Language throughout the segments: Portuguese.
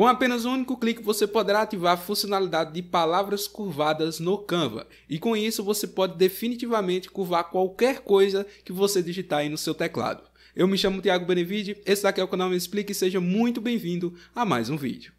Com apenas um único clique, você poderá ativar a funcionalidade de palavras curvadas no Canva, e com isso você pode definitivamente curvar qualquer coisa que você digitar aí no seu teclado. Eu me chamo Thiago Benevide, esse daqui é o canal Me Explique e seja muito bem-vindo a mais um vídeo.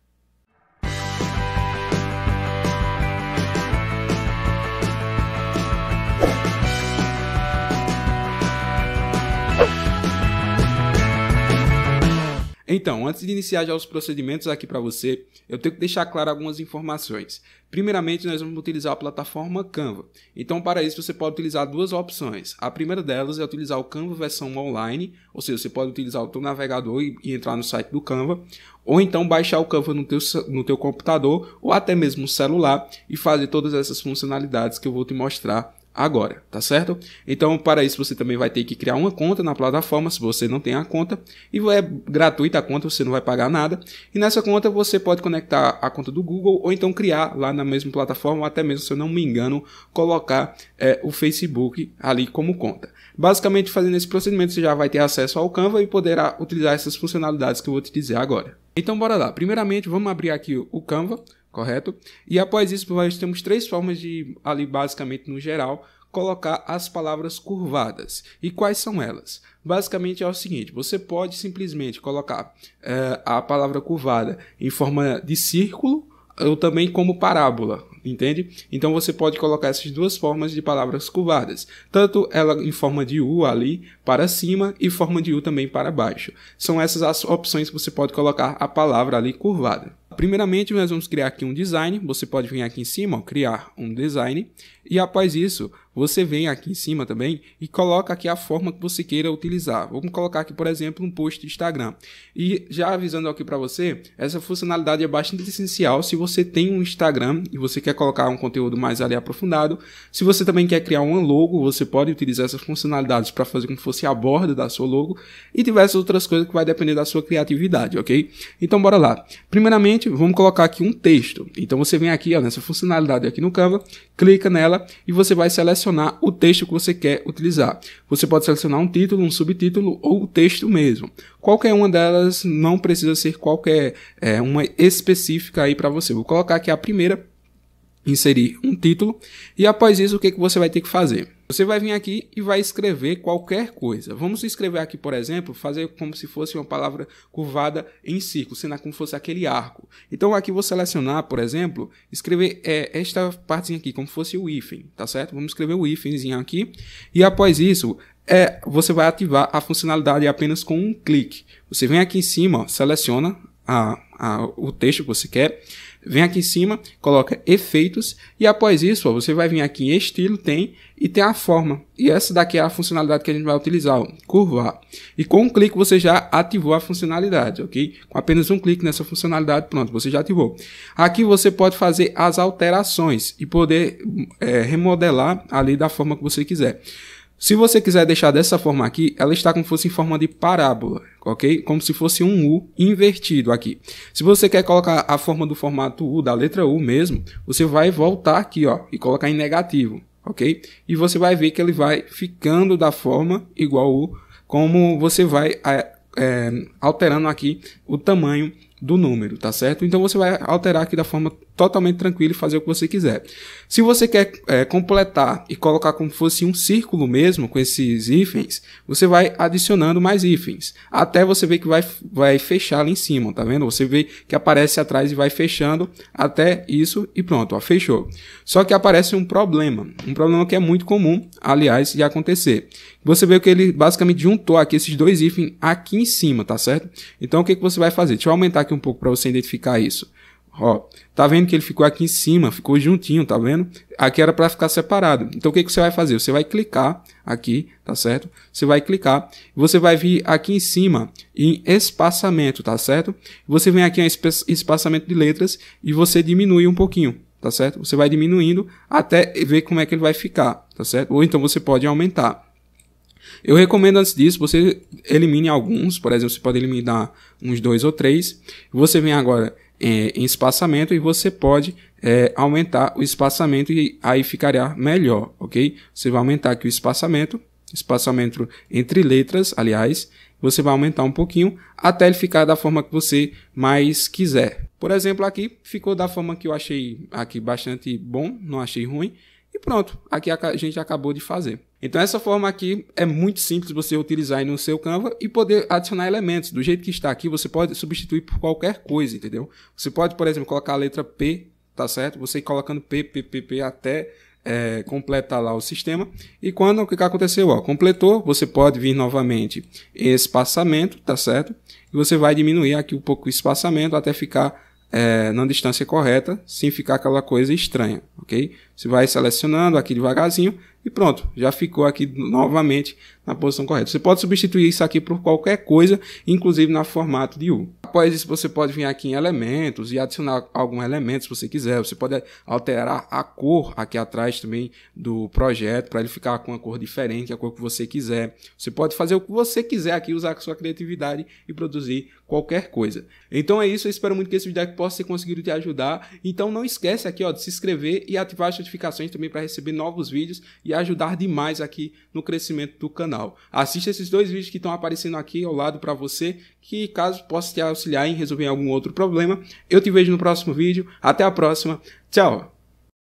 Então, antes de iniciar já os procedimentos aqui para você, eu tenho que deixar claro algumas informações. Primeiramente, nós vamos utilizar a plataforma Canva. Então, para isso, você pode utilizar duas opções. A primeira delas é utilizar o Canva versão online, ou seja, você pode utilizar o seu navegador e, e entrar no site do Canva, ou então baixar o Canva no teu, no teu computador ou até mesmo no celular e fazer todas essas funcionalidades que eu vou te mostrar agora, tá certo? Então, para isso você também vai ter que criar uma conta na plataforma, se você não tem a conta, e é gratuita a conta, você não vai pagar nada. E nessa conta você pode conectar a conta do Google ou então criar lá na mesma plataforma, ou até mesmo, se eu não me engano, colocar é, o Facebook ali como conta. Basicamente, fazendo esse procedimento, você já vai ter acesso ao Canva e poderá utilizar essas funcionalidades que eu vou te dizer agora. Então, bora lá. Primeiramente, vamos abrir aqui o Canva correto? E após isso, nós temos três formas de, ali basicamente no geral, colocar as palavras curvadas. E quais são elas? Basicamente é o seguinte: você pode simplesmente colocar é, a palavra curvada em forma de círculo ou também como parábola, entende? Então você pode colocar essas duas formas de palavras curvadas, tanto ela em forma de U ali para cima e forma de U também para baixo. São essas as opções que você pode colocar a palavra ali curvada. Primeiramente, nós vamos criar aqui um design. Você pode vir aqui em cima, ó, criar um design. E após isso, você vem aqui em cima também e coloca aqui a forma que você queira utilizar. Vamos colocar aqui, por exemplo, um post de Instagram. E já avisando aqui para você, essa funcionalidade é bastante essencial se você tem um Instagram e você quer colocar um conteúdo mais ali aprofundado. Se você também quer criar um logo, você pode utilizar essas funcionalidades para fazer como fosse a borda da sua logo e diversas outras coisas que vai depender da sua criatividade, ok? Então bora lá. Primeiramente, vamos colocar aqui um texto. Então você vem aqui ó, nessa funcionalidade aqui no Canva, clica nela e você vai selecionar selecionar o texto que você quer utilizar. Você pode selecionar um título, um subtítulo ou o texto mesmo. Qualquer uma delas não precisa ser qualquer é, uma específica aí para você. Vou colocar aqui a primeira, inserir um título e após isso o que, que você vai ter que fazer? Você vai vir aqui e vai escrever qualquer coisa. Vamos escrever aqui, por exemplo, fazer como se fosse uma palavra curvada em círculo, sendo como fosse aquele arco. Então aqui vou selecionar, por exemplo, escrever é, esta partezinha aqui, como fosse o hífen, tá certo? Vamos escrever o hífenzinho aqui. E após isso, é, você vai ativar a funcionalidade apenas com um clique. Você vem aqui em cima, ó, seleciona a, a, o texto que você quer Vem aqui em cima, coloca efeitos e após isso, ó, você vai vir aqui em estilo, tem e tem a forma. E essa daqui é a funcionalidade que a gente vai utilizar, ó, curvar. E com um clique você já ativou a funcionalidade, ok? Com apenas um clique nessa funcionalidade, pronto, você já ativou. Aqui você pode fazer as alterações e poder é, remodelar ali da forma que você quiser. Se você quiser deixar dessa forma aqui, ela está como se fosse em forma de parábola, ok? Como se fosse um U invertido aqui. Se você quer colocar a forma do formato U, da letra U mesmo, você vai voltar aqui ó, e colocar em negativo, ok? E você vai ver que ele vai ficando da forma igual U, como você vai é, é alterando aqui o tamanho do número, tá certo? Então você vai alterar aqui da forma totalmente tranquila e fazer o que você quiser. Se você quer é, completar e colocar como fosse um círculo mesmo com esses hífens, você vai adicionando mais hífens, até você ver que vai, vai fechar lá em cima, tá vendo? Você vê que aparece atrás e vai fechando até isso e pronto, ó, fechou. Só que aparece um problema, um problema que é muito comum aliás, de acontecer. Você vê que ele basicamente juntou aqui esses dois hífen aqui em cima, tá certo? Então, o que, que você vai fazer? Deixa eu aumentar aqui um pouco para você identificar isso. Ó, tá vendo que ele ficou aqui em cima, ficou juntinho, tá vendo? Aqui era para ficar separado. Então o que, que você vai fazer? Você vai clicar aqui, tá certo? Você vai clicar, você vai vir aqui em cima em espaçamento, tá certo? Você vem aqui em espaçamento de letras e você diminui um pouquinho, tá certo? Você vai diminuindo até ver como é que ele vai ficar, tá certo? Ou então você pode aumentar. Eu recomendo antes disso, você elimine alguns, por exemplo, você pode eliminar uns dois ou três. Você vem agora é, em espaçamento e você pode é, aumentar o espaçamento e aí ficaria melhor, ok? Você vai aumentar aqui o espaçamento, espaçamento entre letras, aliás, você vai aumentar um pouquinho até ele ficar da forma que você mais quiser, por exemplo, aqui ficou da forma que eu achei aqui bastante bom, não achei ruim. E pronto, aqui a gente acabou de fazer. Então essa forma aqui é muito simples você utilizar no seu Canva e poder adicionar elementos. Do jeito que está aqui, você pode substituir por qualquer coisa, entendeu? Você pode, por exemplo, colocar a letra P, tá certo? Você ir colocando P, P, P, P até é, completar lá o sistema. E quando o que aconteceu? Ó, completou, você pode vir novamente espaçamento, tá certo? E você vai diminuir aqui um pouco o espaçamento até ficar é, na distância correta, sem ficar aquela coisa estranha, ok? Você vai selecionando aqui devagarzinho e pronto, já ficou aqui novamente na posição correta. Você pode substituir isso aqui por qualquer coisa, inclusive no formato de U. Após isso, você pode vir aqui em elementos e adicionar algum elemento se você quiser. Você pode alterar a cor aqui atrás também do projeto para ele ficar com uma cor diferente, a cor que você quiser. Você pode fazer o que você quiser aqui, usar a sua criatividade e produzir qualquer coisa. Então é isso, eu espero muito que esse vídeo aqui possa ter conseguido te ajudar. Então não esquece aqui ó, de se inscrever e ativar as notificações também para receber novos vídeos e e ajudar demais aqui no crescimento do canal. Assista esses dois vídeos que estão aparecendo aqui ao lado para você, que caso possa te auxiliar em resolver algum outro problema. Eu te vejo no próximo vídeo. Até a próxima. Tchau!